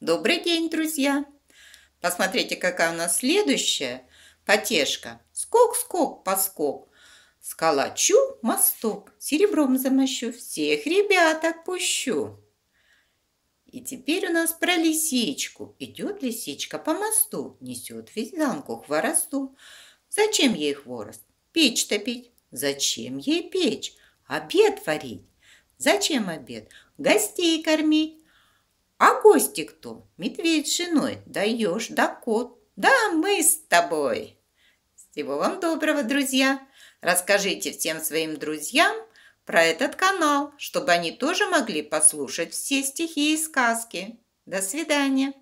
Добрый день, друзья! Посмотрите, какая у нас следующая потешка. Скок-скок, поскок. Сколочу мосток, серебром замощу, всех ребят отпущу. И теперь у нас про лисичку. Идет лисичка по мосту, несет вязанку хворосту. Зачем ей хворост? Печь топить. Зачем ей печь? Обед варить. Зачем обед? Гостей кормить. А гости кто? Медведь с женой. Даешь, да кот. Да, мы с тобой. Всего вам доброго, друзья. Расскажите всем своим друзьям про этот канал, чтобы они тоже могли послушать все стихи и сказки. До свидания.